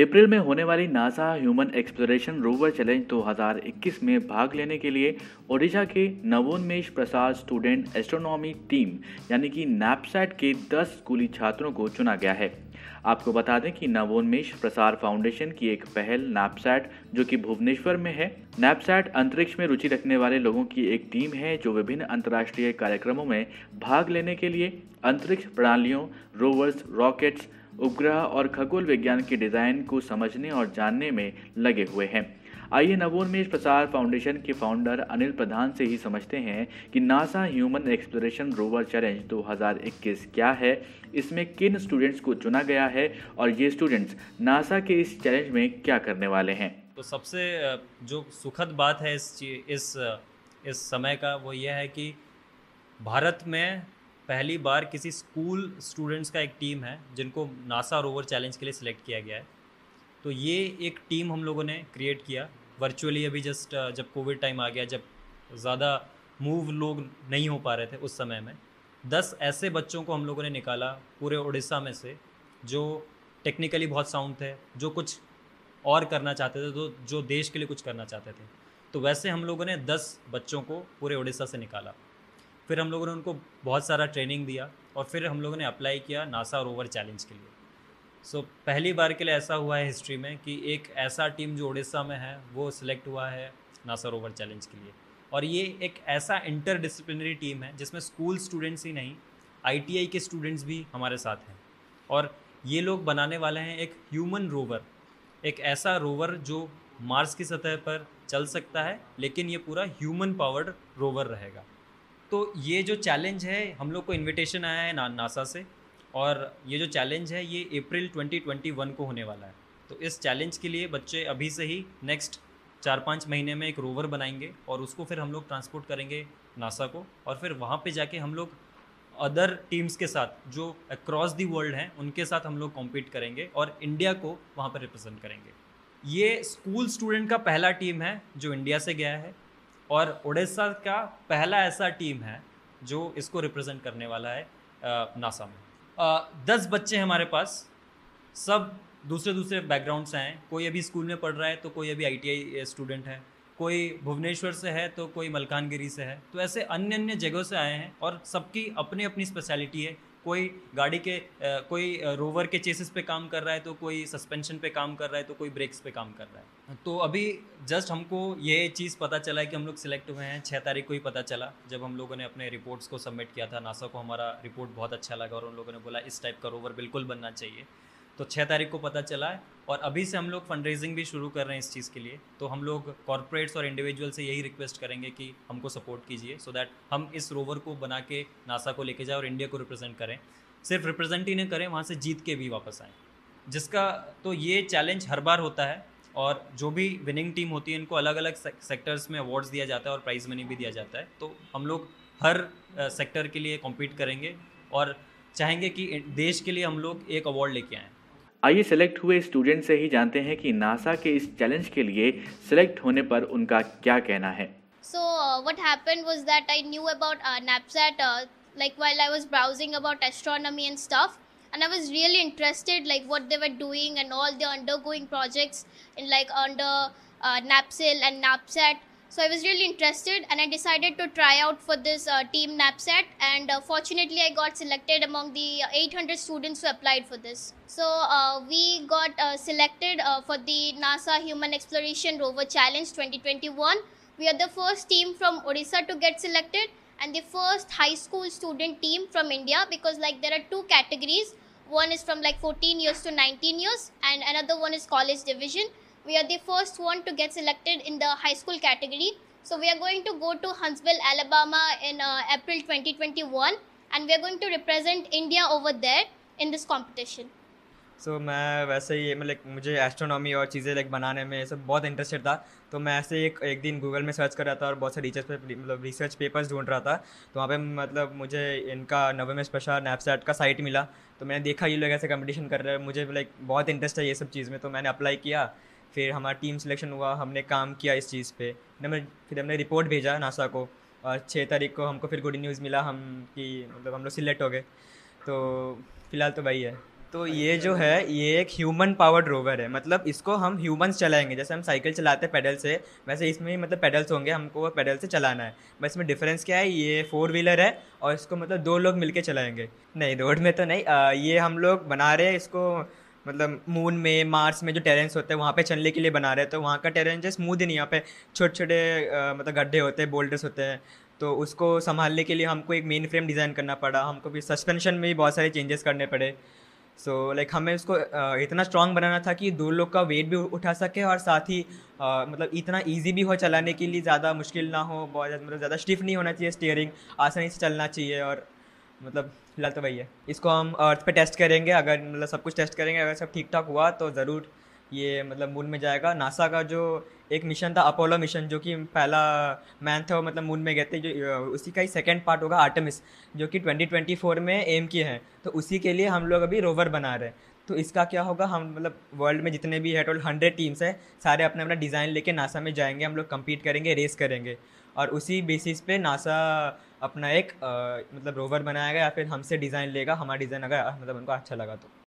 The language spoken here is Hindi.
अप्रैल में होने वाली NASA human exploration rover challenge 2021 में भाग लेने के लिए ओडिशा के Navonmesh Prasad student astronomy team यानी कि नैपसैट के 10 स्कूली छात्रों को चुना गया है आपको बता दें कि नवोन्मेश प्रसार फाउंडेशन की एक पहल नैपसैट जो कि भुवनेश्वर में है नैपसैट अंतरिक्ष में रुचि रखने वाले लोगों की एक टीम है जो विभिन्न अंतर्राष्ट्रीय कार्यक्रमों में भाग लेने के लिए अंतरिक्ष प्रणालियों रोवर्स रॉकेट्स उपग्रह और खगोल विज्ञान के डिज़ाइन को समझने और जानने में लगे हुए हैं आइए नवोन्मेष प्रसार फाउंडेशन के फाउंडर अनिल प्रधान से ही समझते हैं कि NASA human exploration rover challenge 2021 क्या है इसमें किन स्टूडेंट्स को चुना गया है और ये स्टूडेंट्स नासा के इस चैलेंज में क्या करने वाले हैं तो सबसे जो सुखद बात है इस इस इस समय का वो ये है कि भारत में पहली बार किसी स्कूल स्टूडेंट्स का एक टीम है जिनको नासा रोवर चैलेंज के लिए सिलेक्ट किया गया है तो ये एक टीम हम लोगों ने क्रिएट किया वर्चुअली अभी जस्ट जब कोविड टाइम आ गया जब ज़्यादा मूव लोग नहीं हो पा रहे थे उस समय में दस ऐसे बच्चों को हम लोगों ने निकाला पूरे उड़ीसा में से जो टेक्निकली बहुत साउंड थे जो कुछ और करना चाहते थे तो जो देश के लिए कुछ करना चाहते थे तो वैसे हम लोगों ने दस बच्चों को पूरे उड़ीसा से निकाला फिर हम लोगों ने उनको बहुत सारा ट्रेनिंग दिया और फिर हम लोगों ने अप्लाई किया नासा रोवर चैलेंज के लिए सो so, पहली बार के लिए ऐसा हुआ है हिस्ट्री में कि एक ऐसा टीम जो उड़ीसा में है वो सिलेक्ट हुआ है नासा रोवर चैलेंज के लिए और ये एक ऐसा इंटर टीम है जिसमें स्कूल स्टूडेंट्स ही नहीं आई के स्टूडेंट्स भी हमारे साथ हैं और ये लोग बनाने वाले हैं एक ह्यूमन रोवर एक ऐसा रोवर जो मार्स की सतह पर चल सकता है लेकिन ये पूरा ह्यूमन पावर्ड रोवर रहेगा तो ये जो चैलेंज है हम लोग को इनविटेशन आया है ना नासा से और ये जो चैलेंज है ये अप्रैल 2021 को होने वाला है तो इस चैलेंज के लिए बच्चे अभी से ही नेक्स्ट चार पाँच महीने में एक रोवर बनाएंगे और उसको फिर हम लोग ट्रांसपोर्ट करेंगे नासा को और फिर वहाँ पे जाके हम लोग अदर टीम्स के साथ जो अक्रॉस दी वर्ल्ड हैं उनके साथ हम लोग कॉम्पीट करेंगे और इंडिया को वहाँ पर रिप्रेजेंट करेंगे ये स्कूल स्टूडेंट का पहला टीम है जो इंडिया से गया है और उड़ीसा का पहला ऐसा टीम है जो इसको रिप्रेजेंट करने वाला है नासा में दस बच्चे हैं हमारे पास सब दूसरे दूसरे बैकग्राउंड से हैं कोई अभी स्कूल में पढ़ रहा है तो कोई अभी आई स्टूडेंट है कोई भुवनेश्वर से है तो कोई मलकानगिरी से है तो ऐसे अन्य अन्य जगहों से आए हैं और सबकी अपनी अपनी स्पेशलिटी है कोई गाड़ी के कोई रोवर के चेसिस पे काम कर रहा है तो कोई सस्पेंशन पे काम कर रहा है तो कोई ब्रेक्स पे काम कर रहा है तो अभी जस्ट हमको ये चीज़ पता चला है कि हम लोग सिलेक्ट हुए हैं छः तारीख को ही पता चला जब हम लोगों ने अपने रिपोर्ट्स को सबमिट किया था नासा को हमारा रिपोर्ट बहुत अच्छा लगा और उन लोगों ने बोला इस टाइप का रोवर बिल्कुल बनना चाहिए तो छः तारीख को पता चला है और अभी से हम लोग फंड रेजिंग भी शुरू कर रहे हैं इस चीज़ के लिए तो हम लोग कॉरपोरेट्स और इंडिविजुअल से यही रिक्वेस्ट करेंगे कि हमको सपोर्ट कीजिए सो दैट हम इस रोवर को बना के नासा को लेके जाए और इंडिया को रिप्रेजेंट करें सिर्फ रिप्रेजेंट ही नहीं करें वहाँ से जीत के भी वापस आएँ जिसका तो ये चैलेंज हर बार होता है और जो भी विनिंग टीम होती है इनको अलग अलग सेक्टर्स में अवार्ड्स दिया जाता है और प्राइज़ मनी भी दिया जाता है तो हम लोग हर सेक्टर के लिए कॉम्पीट करेंगे और चाहेंगे कि देश के लिए हम लोग एक अवार्ड लेके आएँ आइए सेलेक्ट हुए स्टूडेंट से ही जानते हैं कि नासा के इस चैलेंज के लिए सेलेक्ट होने पर उनका क्या कहना है so what happened was that I knew about Napsat like while I was browsing about astronomy and stuff and I was really interested like what they were doing and all the undergoing projects in like under Napsel and Napsat So I was really interested and I decided to try out for this uh, team NAPSAT and uh, fortunately I got selected among the uh, 800 students who applied for this. So uh, we got uh, selected uh, for the NASA Human Exploration Rover Challenge 2021. We are the first team from Odisha to get selected and the first high school student team from India because like there are two categories. One is from like 14 years to 19 years and another one is college division we are the first one to get selected in the high school category. So we are going to go to Huntsville, Alabama in uh, April 2021 and we are going to represent India over there in this competition. So so, मैं वैसे ही मतलब मुझे एस्ट्रोनॉमी और चीज़ें लाइक बनाने में सब बहुत इंटरेस्टेड था तो मैं ऐसे एक एक दिन गूगल में सर्च कर रहा था और बहुत सारे रिसर्च पे मतलब रिसर्च पेपर्स ढूंढ रहा था तो वहाँ पे मतलब मुझे इनका नवेमेस स्पेशल नैपसेट का साइट मिला तो मैंने देखा ये लोग ऐसे कंपटीशन कर रहे हैं मुझे लाइक बहुत इंटरेस्ट है ये सब चीज़ में तो मैंने अप्लाई किया फिर हमारा टीम सिलेक्शन हुआ हमने काम किया इस चीज़ पे फिर हमने फिर हमने रिपोर्ट भेजा नासा को और छः तारीख को हमको फिर गुड न्यूज़ मिला हम कि मतलब हम लोग सिलेक्ट हो गए तो फिलहाल तो वही है तो ये जो है ये एक ह्यूमन पावर्ड रोवर है मतलब इसको हम ह्यूमंस चलाएंगे जैसे हम साइकिल चलाते हैं पैडल से वैसे इसमें मतलब पैडल्स होंगे हमको वो पैडल से चलाना है बस इसमें डिफरेंस क्या है ये फोर व्हीलर है और इसको मतलब दो लोग मिलके चलाएंगे नहीं रोड में तो नहीं आ, ये हम लोग बना रहे हैं इसको मतलब मून में मार्स में जो टेरेंस होते हैं वहाँ पे चलने के लिए बना रहे हैं तो वहाँ का टेरेंस स्मूथ ही नहीं यहाँ पे छोटे छोटे मतलब गड्ढे होते हैं बोल्डर्स होते हैं तो उसको संभालने के लिए हमको एक मेन फ्रेम डिज़ाइन करना पड़ा हमको भी सस्पेंशन में भी बहुत सारे चेंजेस करने पड़े सो so, लाइक like, हमें उसको इतना स्ट्रांग बनाना था कि दो लोग का वेट भी उठा सके और साथ ही आ, मतलब इतना इजी भी हो चलाने के लिए ज़्यादा मुश्किल ना हो बहुत मतलब ज़्यादा स्टिफ नहीं होना चाहिए स्टीयरिंग आसानी से चलना चाहिए और मतलब फिलहाल तो वही है इसको हम अर्थ पे टेस्ट करेंगे अगर मतलब सब कुछ टेस्ट करेंगे अगर सब ठीक ठाक हुआ तो ज़रूर ये मतलब मून में जाएगा नासा का जो एक मिशन था अपोलो मिशन जो कि पहला मैन था वो मतलब मून में गए थे जो उसी का ही सेकेंड पार्ट होगा आर्टमिस जो कि 2024 में एम किए हैं तो उसी के लिए हम लोग अभी रोवर बना रहे हैं तो इसका क्या होगा हम मतलब वर्ल्ड में जितने भी है टोटल हंड्रेड टीम्स हैं सारे अपना अपना डिज़ाइन लेके नासा में जाएंगे हम लोग कम्पीट करेंगे रेस करेंगे और उसी बेसिस पे नासा अपना एक आ, मतलब रोवर बनाएगा या फिर हमसे डिज़ाइन लेगा हमारा डिज़ाइन अगर मतलब उनको अच्छा लगा तो